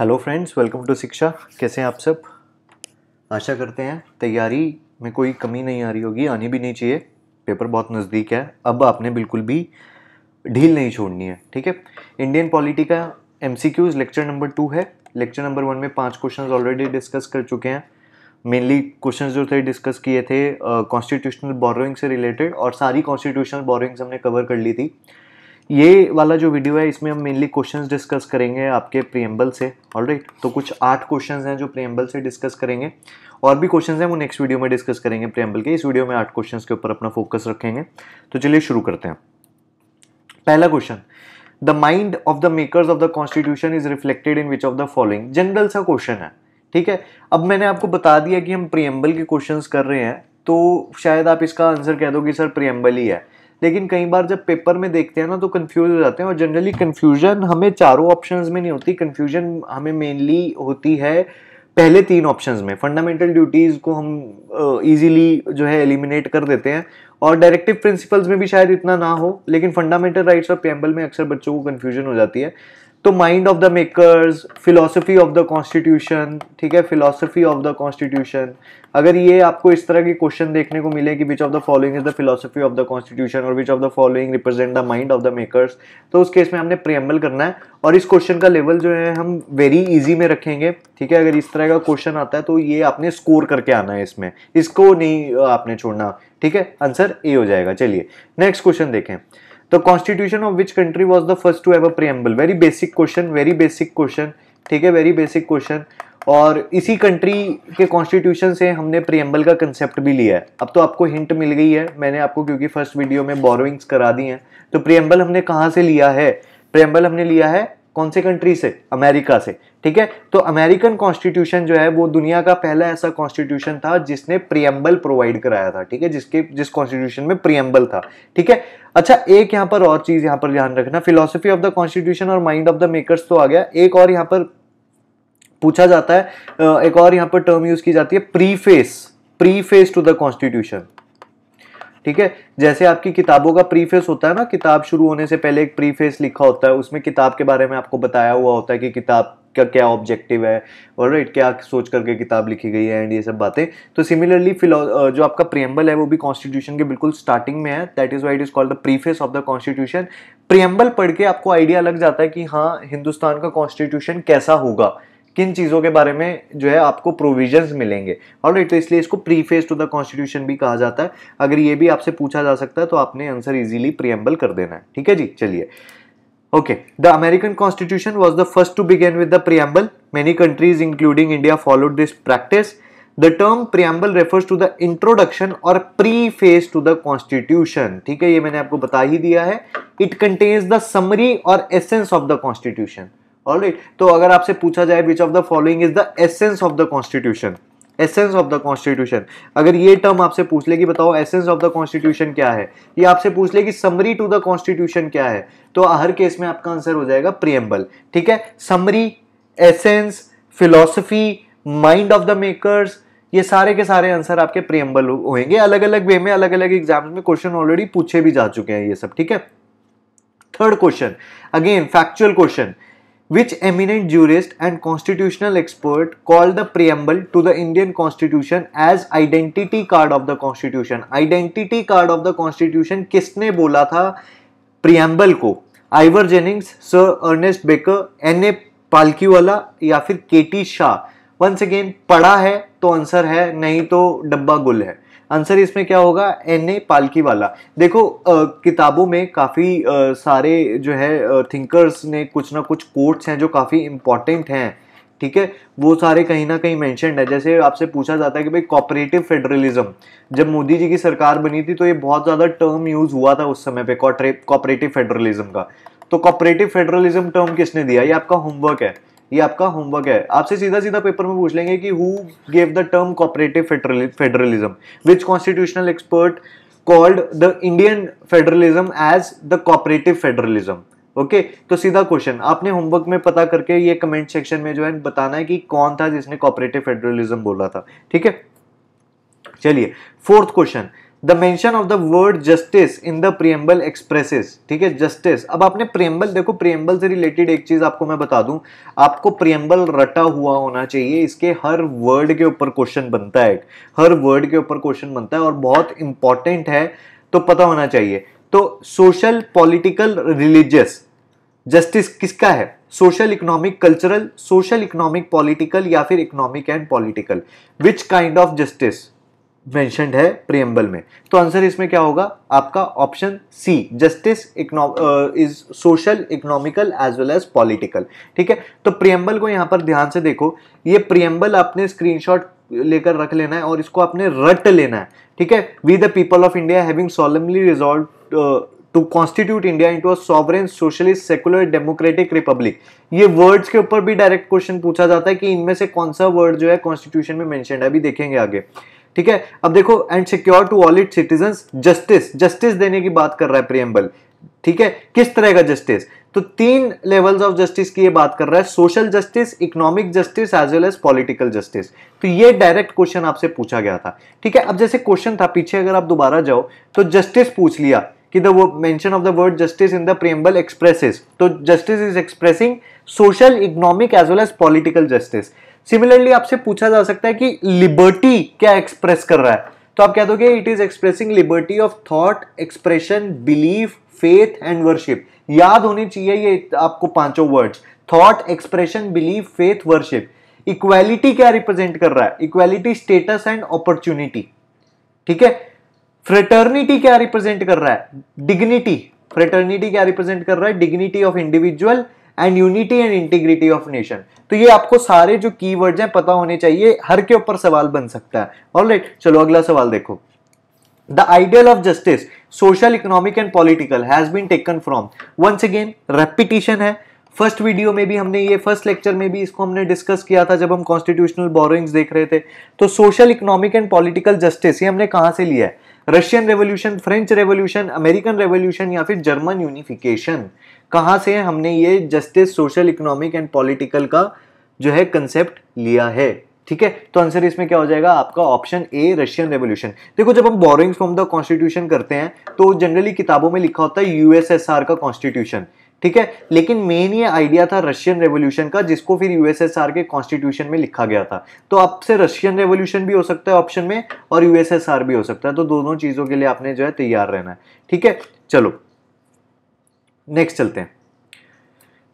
Hello friends welcome to शिक्षा कैसे हैं आप सब आशा करते हैं तैयारी में कोई कमी नहीं आ रही होगी आनी भी नहीं चाहिए पेपर बहुत नज़दीक है अब आपने बिल्कुल भी ढील नहीं छोड़नी है ठीक है इंडियन पॉलिटी का एम लेक्चर नंबर टू है लेक्चर नंबर वन में पाँच क्वेश्चन ऑलरेडी डिस्कस कर चुके हैं मेनली क्वेश्चन जो थे डिस्कस किए थे कॉन्स्टिट्यूशनल uh, बोरोइंग से रिलेटेड और सारी कॉन्स्टिट्यूशनल बोरोइंग्स हमने कवर कर ली थी ये वाला जो वीडियो है इसमें हम मेनली क्वेश्चंस डिस्कस करेंगे आपके प्रियम्बल से ऑल right? तो कुछ आठ क्वेश्चंस हैं जो प्रियम्बल से डिस्कस करेंगे और भी क्वेश्चंस हैं वो नेक्स्ट वीडियो में डिस्कस करेंगे प्रियम्बल के इस वीडियो में आठ क्वेश्चंस के ऊपर अपना फोकस रखेंगे तो चलिए शुरू करते हैं पहला question the mind of the makers of the constitution is reflected in which of the following general सा क्वेश्चन है ठीक है अब मैंने आपको बता दिया कि हम प्रियम्बल के क्वेश्चन कर रहे हैं तो शायद आप इसका आंसर कह दो कि सर प्रियम्बल ही है लेकिन कई बार जब पेपर में देखते हैं ना तो कन्फ्यूज हो जाते हैं और जनरली कन्फ्यूजन हमें चारों ऑप्शंस में नहीं होती कन्फ्यूजन हमें मेनली होती है पहले तीन ऑप्शंस में फंडामेंटल ड्यूटीज़ को हम इजीली uh, जो है एलिमिनेट कर देते हैं और डायरेक्टिव प्रिंसिपल्स में भी शायद इतना ना हो लेकिन फंडामेंटल राइट्स और प्रेम्बल में अक्सर बच्चों को कन्फ्यूजन हो जाती है तो mind of the makers philosophy of the constitution ठीक है फिलोसफी ऑफ द कॉन्स्टिट्यूशन अगर ये आपको इस तरह के क्वेश्चन देखने को मिले कि which of the following is the philosophy of the constitution और which of the following represent the mind of the makers तो उस केस में हमने प्रियम्बल करना है और इस क्वेश्चन का लेवल जो है हम वेरी ईजी में रखेंगे ठीक है अगर इस तरह का क्वेश्चन आता है तो ये आपने स्कोर करके आना है इसमें इसको नहीं आपने छोड़ना ठीक है आंसर ए हो जाएगा चलिए नेक्स्ट क्वेश्चन देखें तो constitution of which country was the first to ever preamble very basic question very basic question ठीक है वेरी बेसिक क्वेश्चन और इसी कंट्री के कॉन्स्टिट्यूशन से हमने प्रियम्बल का कंसेप्ट भी लिया है अब तो आपको हिंट मिल गई है मैंने आपको क्योंकि फर्स्ट वीडियो में बोरोइंग्स करा दी हैं तो प्रियम्बल हमने कहाँ से लिया है प्रियम्बल हमने लिया है कौन से कंट्री से अमेरिका से ठीक है तो अमेरिकन कॉन्स्टिट्यूशन जो है वो दुनिया का पहला ऐसा कॉन्स्टिट्यूशन था जिसने प्रियम्बल प्रोवाइड कराया था ठीक है जिसके जिस कॉन्स्टिट्यूशन में प्रियम्बल था ठीक है अच्छा एक यहाँ पर और चीज़ यहाँ पर ध्यान रखना फिलोसफी ऑफ द कॉन्स्टिट्यूशन और माइंड ऑफ द मेकर्स तो आ गया एक और यहाँ पर पूछा जाता है एक और यहाँ पर टर्म यूज की जाती है preface preface to the constitution ठीक है जैसे आपकी किताबों का प्रीफेस होता है ना किताब शुरू होने से पहले एक प्रीफेस लिखा होता है उसमें किताब के बारे में आपको बताया हुआ होता है कि किताब का क्या ऑब्जेक्टिव है और राइट क्या सोच करके किताब लिखी गई है एंड ये सब बातें तो सिमिलरली फिलो जो आपका प्रियम्बल है वो भी कॉन्स्टिट्यूशन के बिल्कुल स्टार्टिंग में है that is why it is called the preface of the constitution preamble पढ़ के आपको आइडिया लग जाता है कि हाँ हिंदुस्तान का कॉन्स्टिट्यूशन कैसा होगा किन चीज़ों के बारे में जो है आपको प्रोविजंस मिलेंगे और तो इसलिए इसको प्रीफेस टू द कॉन्स्टिट्यूशन भी कहा जाता है अगर ये भी आपसे पूछा जा सकता है तो आपने आंसर इजीली प्रियम्बल कर देना है ठीक है जी चलिए okay the American constitution was the first to begin with the preamble many countries including India followed this practice the term preamble refers to the introduction और प्रीफेस टू द कॉन्स्टिट्यूशन ठीक है ये मैंने आपको बता ही दिया है इट कंटेन्स द समरी और essence of the constitution all right? तो अगर आपसे पूछा जाए which of the following is the essence of the constitution essence of the constitution अगर ये टर्म आपसे पूछ ले कि बताओ एसेंस ऑफ द कॉन्स्टिट्यूशन क्या है ये आपसे पूछ ले कि समरी टू द कॉन्स्टिट्यूशन क्या है तो हर केस में आपका आंसर हो जाएगा प्रियम्बल ठीक है summary essence philosophy mind of the makers ये सारे के सारे आंसर आपके प्रियम्बल होंगे अलग अलग वे में अलग अलग एग्जाम में क्वेश्चन ऑलरेडी पूछे भी जा चुके हैं ये सब ठीक है third question again factual question which eminent jurist and constitutional expert called the preamble to the Indian constitution as identity card of the constitution identity card of the constitution किसने बोला था preamble को ivor jennings sir ernest becker N A Palkhivala या फिर के T Shah once again पढ़ा है तो आंसर है नहीं तो डब्बा गुल है आंसर इसमें क्या होगा एन ए पालकी वाला देखो आ, किताबों में काफ़ी सारे जो है थिंकर्स ने कुछ ना कुछ कोट्स हैं जो काफ़ी इम्पॉर्टेंट हैं ठीक है वो सारे कहीं ना कहीं मैंशनड है जैसे आपसे पूछा जाता है कि भाई कॉपरेटिव फेडरलिज्म जब मोदी जी की सरकार बनी थी तो ये बहुत ज़्यादा टर्म यूज़ हुआ था उस समय पर कॉपरेटिव फेडरलिज्म का तो कॉपरेटिव फेडरलिज्म टर्म किसने दिया ये आपका होमवर्क है ये आपका होमवर्क है आपसे सीधा सीधा पेपर में पूछ लेंगे कि who gave the term cooperative federalism which constitutional expert called the Indian federalism as the cooperative federalism okay okay, तो सीधा क्वेश्चन आपने होमवर्क में पता करके ये कमेंट सेक्शन में जो है बताना है कि कौन था जिसने कॉपरेटिव फेडरलिज्म बोला था ठीक है चलिए fourth question the mention of the word justice in the preamble expresses ठीक है जस्टिस अब आपने प्रियम्बल देखो प्रियम्बल से रिलेटेड एक चीज आपको मैं बता दूं आपको प्रियम्बल रटा हुआ होना चाहिए इसके हर वर्ड के ऊपर क्वेश्चन बनता है हर वर्ड के ऊपर क्वेश्चन बनता है और बहुत इंपॉर्टेंट है तो पता होना चाहिए तो सोशल पॉलिटिकल रिलीजियस जस्टिस किसका है social economic cultural social economic political या फिर economic and political which kind of justice mentioned है प्रियम्बल में तो आंसर इसमें क्या होगा आपका option C justice is social economical as well as political ठीक है तो प्रियम्बल को यहाँ पर ध्यान से देखो ये प्रियम्बल आपने स्क्रीनशॉट लेकर रख लेना है और इसको आपने रट लेना है ठीक है we the people of India having solemnly resolve to constitute India into a sovereign socialist secular democratic republic ये वर्ड्स के ऊपर भी डायरेक्ट क्वेश्चन पूछा जाता है कि इनमें से कौन सा वर्ड जो है कॉन्स्टिट्यूशन में मैंशन है अभी देखेंगे आगे ठीक है अब देखो and secure to all it citizen justice justice देने की बात कर रहा है प्रियम्बल ठीक है किस तरह का जस्टिस तो तीन लेवल्स ऑफ जस्टिस की ये बात कर रहा है social justice economic justice as well as political justice तो ये डायरेक्ट क्वेश्चन आपसे पूछा गया था ठीक है अब जैसे क्वेश्चन था पीछे अगर आप दोबारा जाओ तो जस्टिस पूछ लिया कि the mention of the word justice in the preamble expresses तो justice is expressing social economic as well as political justice similarly आपसे पूछा जा सकता है कि लिबर्टी क्या एक्सप्रेस कर रहा है तो आप कह दोगे it is expressing liberty of thought expression belief faith and worship याद होनी चाहिए ये आपको पांचों words thought expression belief faith worship equality क्या रिप्रेजेंट कर रहा है इक्वालिटी स्टेटस एंड अपॉर्चुनिटी ठीक है फ्रेटर्निटी क्या रिप्रेजेंट कर रहा है डिग्निटी फ्रेटर्निटी क्या रिप्रेजेंट कर रहा है dignity of individual and unity and integrity of nation तो ये आपको सारे जो की वर्ड है पता होने चाहिए हर के ऊपर सवाल बन सकता है और चलो अगला सवाल देखो the ideal of justice social economic and political has been taken from once again repetition है फर्स्ट वीडियो में भी हमने ये फर्स्ट लेक्चर में भी इसको हमने डिस्कस किया था जब हम कॉन्स्टिट्यूशनल बोरोइंग्स देख रहे थे तो social economic and political justice ये हमने कहाँ से लिया है Russian revolution French revolution American revolution या फिर जर्मन यूनिफिकेशन कहाँ से हमने ये justice social economic and political का जो है कंसेप्ट लिया है ठीक है तो आंसर इसमें क्या हो जाएगा आपका ऑप्शन ए रशियन रेवोल्यूशन देखो जब हम बोरिंग फ्रॉम द कॉन्स्टिट्यूशन करते हैं तो जनरली किताबों में लिखा होता है यूएसएसआर का कॉन्स्टिट्यूशन ठीक है लेकिन मेन ये आइडिया था रशियन रेवोल्यूशन का जिसको फिर यूएसएसआर के कॉन्स्टिट्यूशन में लिखा गया था तो आपसे रशियन रेवोल्यूशन भी हो सकता है ऑप्शन में और यूएसएसआर भी हो सकता है तो दोनों चीज़ों के लिए आपने जो है तैयार रहना है ठीक है चलो नेक्स्ट चलते हैं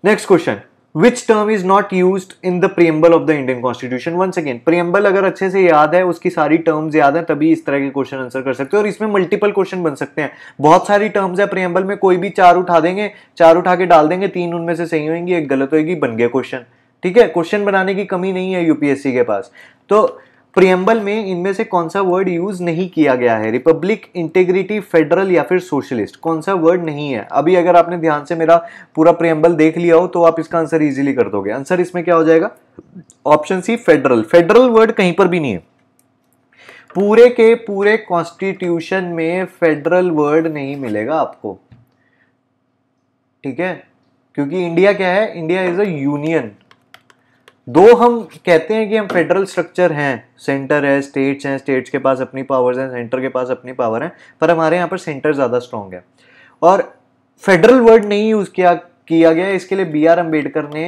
next question which term is not use in the preamble of the Indian constitution once again preamble अगर अच्छे से याद है उसकी सारी टर्म्स याद है तभी इस तरह के क्वेश्चन आंसर कर सकते हैं और इसमें मल्टीपल क्वेश्चन बन सकते हैं बहुत सारी टर्म्स है प्रियम्बल में कोई भी चार उठा देंगे चार उठा के डाल देंगे तीन उनमें से सही होगी एक गलत होगी बन गया क्वेश्चन ठीक है क्वेश्चन बनाने की कमी नहीं है यूपीएससी के पास तो प्रियम्बल में इनमें से कौन सा वर्ड यूज नहीं किया गया है रिपब्लिक इंटेग्रिटी फेडरल या फिर सोशलिस्ट कौन सा वर्ड नहीं है अभी अगर आपने ध्यान से मेरा पूरा प्रियम्बल देख लिया हो तो आप इसका आंसर इजीली कर दोगे आंसर इसमें क्या हो जाएगा option C federal federal word कहीं पर भी नहीं है पूरे के पूरे कॉन्स्टिट्यूशन में फेडरल वर्ड नहीं मिलेगा आपको ठीक है क्योंकि इंडिया क्या है इंडिया इज अ यूनियन दो हम कहते हैं कि हम फेडरल स्ट्रक्चर हैं सेंटर है स्टेट्स हैं स्टेट्स के पास अपनी पावर्स हैं सेंटर के पास अपनी पावर है पर हमारे यहाँ पर सेंटर ज़्यादा स्ट्रॉन्ग है और फेडरल वर्ड नहीं यूज़ किया किया गया इसके लिए बी आर अम्बेडकर ने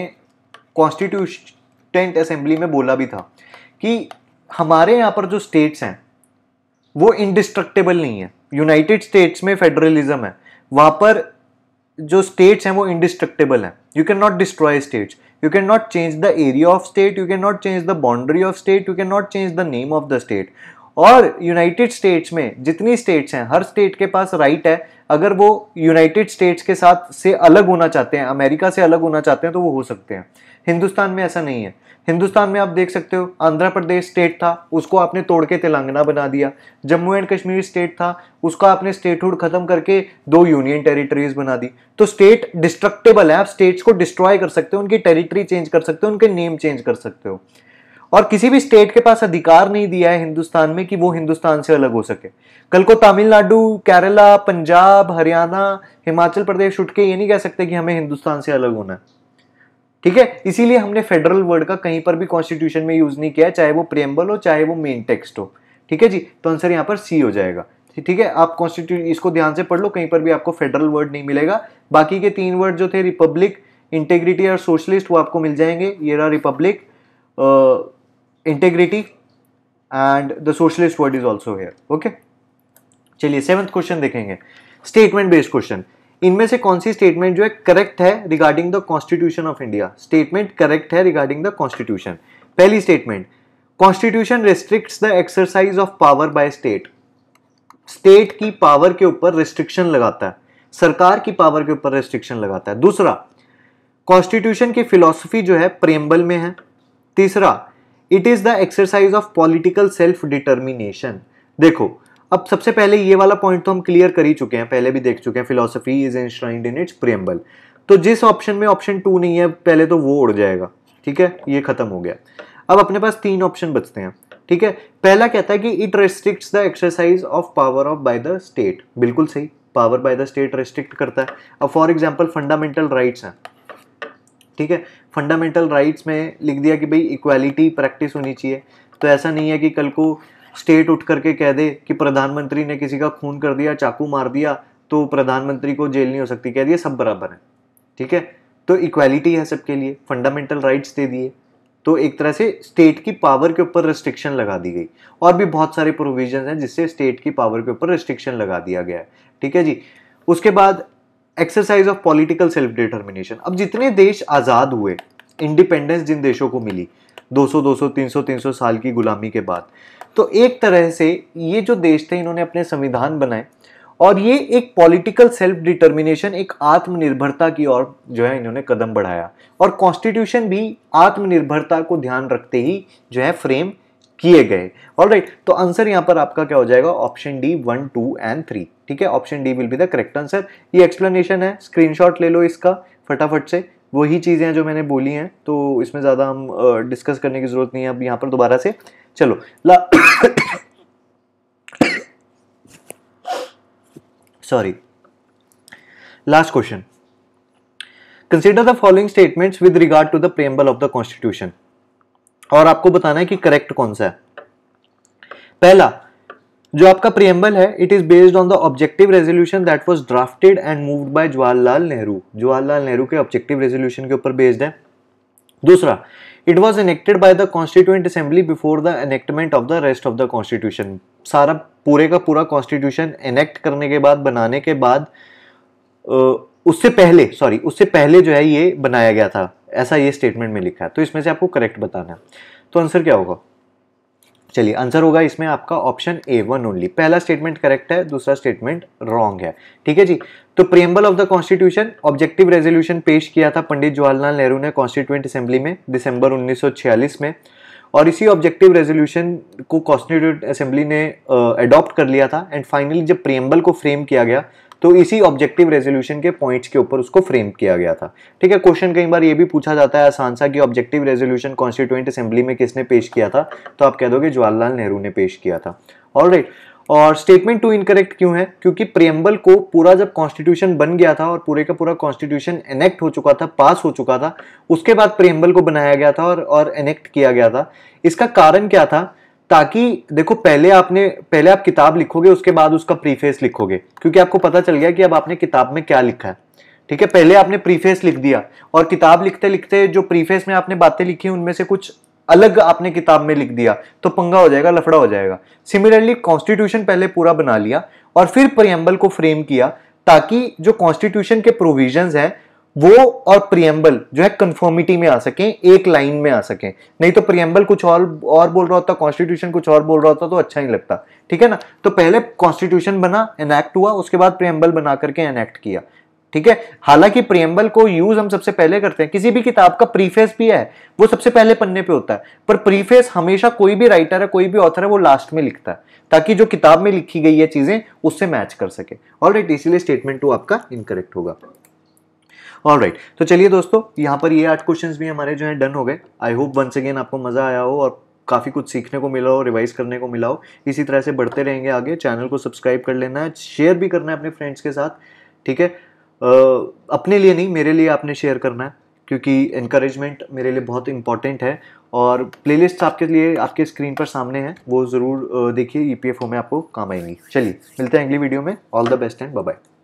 कॉन्स्टिट्यूटेंट असेंबली में बोला भी था कि हमारे यहाँ पर जो स्टेट्स हैं वो इंडिस्ट्रक्टेबल नहीं है यूनाइटेड स्टेट्स में फेडरलिज्म है वहाँ पर जो स्टेट्स हैं वो इंडिस्ट्रक्टेबल हैं you can not destroy states you cannot change the area of state you cannot change the boundary of state you cannot change the name of the state और United States में जितनी states हैं हर state के पास right है अगर वो United states के साथ से अलग होना चाहते हैं अमेरिका से अलग होना चाहते हैं तो वो हो सकते हैं हिंदुस्तान में ऐसा नहीं है हिंदुस्तान में आप देख सकते हो आंध्र प्रदेश स्टेट था उसको आपने तोड़ के तेलंगाना बना दिया जम्मू एंड कश्मीर स्टेट था उसका आपने स्टेटहुड खत्म करके दो यूनियन टेरिटरीज बना दी तो स्टेट डिस्ट्रक्टेबल है आप स्टेट्स को डिस्ट्रॉय कर सकते हो उनकी टेरिटरी चेंज कर सकते हो उनके नेम चेंज कर सकते हो और किसी भी स्टेट के पास अधिकार नहीं दिया है हिंदुस्तान में कि वो हिंदुस्तान से अलग हो सके कल को तमिलनाडु केरला पंजाब हरियाणा हिमाचल प्रदेश उठ के ये नहीं कह सकते कि हमें हिंदुस्तान से अलग होना है ठीक है इसीलिए हमने फेडरल वर्ड का कहीं पर भी कॉन्स्टिट्यूशन में यूज नहीं किया चाहे वो प्रियम्बल हो चाहे वो मेन टेक्स्ट हो ठीक है जी तो आंसर यहाँ पर सी हो जाएगा ठीक है आप कॉन्स्टिट्यूशन इसको ध्यान से पढ़ लो कहीं पर भी आपको फेडरल वर्ड नहीं मिलेगा बाकी के तीन वर्ड जो थे रिपब्लिक इंटेग्रिटी और सोशलिस्ट वो आपको मिल जाएंगे ये रहा republic integrity and the socialist word is also here okay चलिए सेवंथ क्वेश्चन देखेंगे स्टेटमेंट बेस्ड क्वेश्चन इनमें से कौन सी स्टेटमेंट जो है करेक्ट है regarding the constitution of India statement correct है रिगार्डिंग द कॉन्स्टिट्यूशन पहली statement constitution restrict the exercise of power by state state की पावर के ऊपर रिस्ट्रिक्शन लगाता है सरकार की पावर के ऊपर रिस्ट्रिक्शन लगाता है दूसरा कॉन्स्टिट्यूशन की फिलोसफी जो है प्रेम्बल में है तीसरा it is the exercise of political self determination देखो अब सबसे पहले ये वाला पॉइंट तो हम क्लियर कर ही चुके हैं पहले भी देख चुके हैं philosophy is enshrined in its preamble तो जिस ऑप्शन में ऑप्शन टू नहीं है पहले तो वो उड़ जाएगा ठीक है ये खत्म हो गया अब अपने पास तीन ऑप्शन बचते हैं ठीक है पहला कहता है कि it restrict the exercise of power of by the state बिल्कुल सही power by the state restrict करता है अब फॉर एग्जाम्पल फंडामेंटल राइट्स हैं ठीक है फंडामेंटल राइट्स में लिख दिया कि भाई इक्वालिटी प्रैक्टिस होनी चाहिए तो ऐसा नहीं है कि कल को स्टेट उठ करके कह दे कि प्रधानमंत्री ने किसी का खून कर दिया चाकू मार दिया तो प्रधानमंत्री को जेल नहीं हो सकती कह दिया सब बराबर है ठीक है तो इक्वालिटी है सबके लिए फंडामेंटल राइट्स दे दिए तो एक तरह से स्टेट की पावर के ऊपर रिस्ट्रिक्शन लगा दी गई और भी बहुत सारे प्रोविजन हैं जिससे स्टेट की पावर के ऊपर रिस्ट्रिक्शन लगा दिया गया है ठीक है जी उसके बाद exercise of political self determination अब जितने देश आज़ाद हुए इंडिपेंडेंस जिन देशों को मिली 200 200 300 300 साल की गुलामी के बाद तो एक तरह से ये जो देश थे इन्होंने अपने संविधान बनाए और ये एक पॉलिटिकल सेल्फ डिटर्मिनेशन एक आत्मनिर्भरता की ओर जो है इन्होंने कदम बढ़ाया और कॉन्स्टिट्यूशन भी आत्मनिर्भरता को ध्यान रखते ही जो है फ्रेम किए गए और राइट तो आंसर यहाँ पर आपका क्या हो जाएगा option D one two and three ठीक है option D will be the correct answer ये एक्सप्लेनेशन है स्क्रीनशॉट ले लो इसका फटाफट से वही चीज़ें हैं जो मैंने बोली हैं तो इसमें ज़्यादा हम डिस्कस करने की ज़रूरत नहीं है अब यहाँ पर दोबारा से चलो ला sorry last question consider the following statements with regard to the preamble of the constitution और आपको बताना है कि करेक्ट कौन सा है पहला जो आपका प्रियम्बल है it is based on the objective resolution that was drafted and moved by Jawaharlal Nehru Jawaharlal Nehru के ऑब्जेक्टिव रेजोल्यूशन के ऊपर बेस्ड है दूसरा it was enacted by the constituent assembly before the enactment of the rest of the constitution सारा पूरे का पूरा constitution enact करने के बाद बनाने के बाद उससे पहले सॉरी उससे पहले जो है ये बनाया गया था ऐसा ये स्टेटमेंट में लिखा है तो इसमें से आपको करेक्ट बताना है तो आंसर क्या होगा चलिए आंसर होगा इसमें आपका ऑप्शन ए वन ओनली पहला स्टेटमेंट करेक्ट है दूसरा स्टेटमेंट रॉन्ग है ठीक है जी तो preamble of the constitution objective resolution पेश किया था पंडित जवाहरलाल नेहरू ने कॉन्स्टिट्यूंट असेंबली में दिसंबर 1946 में और इसी ऑब्जेक्टिव रेजोल्यूशन को कॉन्स्टिट्यूट असेंबली ने अडॉप्ट कर लिया था एंड फाइनली जब प्रियम्बल को फ्रेम किया गया तो इसी ऑब्जेक्टिव रेजोल्यूशन के पॉइंट्स के ऊपर उसको फ्रेम किया गया था ठीक है क्वेश्चन कई बार ये भी पूछा जाता है आसान सा कि ऑब्जेक्टिव रेजोल्यूशन कॉन्स्टिट्यूंट असेंबली में किसने पेश किया था तो आप कह दोगे जवाहरलाल नेहरू ने पेश किया था ऑलराइट राइट right. और स्टेटमेंट टू इनकरेक्ट क्यों है क्योंकि प्रियम्बल को पूरा जब कॉन्स्टिट्यूशन बन गया था और पूरे का पूरा कॉन्स्टिट्यूशन एनेक्ट हो चुका था पास हो चुका था उसके बाद प्रियम्बल को बनाया गया था और और एनेक्ट किया गया था इसका कारण क्या था ताकि देखो पहले आपने पहले आप किताब लिखोगे उसके बाद उसका प्रीफेस लिखोगे क्योंकि आपको पता चल गया कि अब आपने किताब में क्या लिखा है ठीक है पहले आपने प्रीफेस लिख दिया और किताब लिखते लिखते जो प्रीफेस में आपने बातें लिखी उनमें से कुछ अलग आपने किताब में लिख दिया तो पंगा हो जाएगा लफड़ा हो जाएगा सिमिलरली कॉन्स्टिट्यूशन पहले पूरा बना लिया और फिर प्रियम्बल को फ्रेम किया ताकि जो कॉन्स्टिट्यूशन के प्रोविजन है वो और प्रियम्बल जो है कन्फर्मिटी में आ सके एक लाइन में आ सके नहीं तो प्रियम्बल कुछ और और बोल रहा होता कॉन्स्टिट्यूशन कुछ और बोल रहा होता तो अच्छा नहीं लगता ठीक है ना तो पहले कॉन्स्टिट्यूशन बना एनैक्ट हुआ उसके बाद प्रियम्बल बना करके एनैक्ट किया ठीक है हालांकि प्रियम्बल को यूज हम सबसे पहले करते हैं किसी भी किताब का प्रीफेस भी है वो सबसे पहले पन्ने पे होता है पर प्रीफेस हमेशा कोई भी राइटर है कोई भी ऑथर है वो लास्ट में लिखता है ताकि जो किताब में लिखी गई है चीजें उससे मैच कर सके ऑल राइट इसीलिए स्टेटमेंट टू आपका इनकरेक्ट होगा ऑल राइट right. तो चलिए दोस्तों यहाँ पर ये आठ क्वेश्चन भी हमारे जो है डन हो गए आई होप वंस अगेन आपको मजा आया हो और काफ़ी कुछ सीखने को मिला हो रिवाइज करने को मिला हो इसी तरह से बढ़ते रहेंगे आगे चैनल को सब्सक्राइब कर लेना है शेयर भी करना है अपने फ्रेंड्स के साथ ठीक है अपने लिए नहीं मेरे लिए आपने शेयर करना है क्योंकि इनक्रेजमेंट मेरे लिए बहुत इंपॉर्टेंट है और प्लेलिस्ट आपके लिए आपके स्क्रीन पर सामने हैं वो ज़रूर देखिए ई e में आपको काम आएंगी चलिए मिलते हैं अगली वीडियो में all the best and bye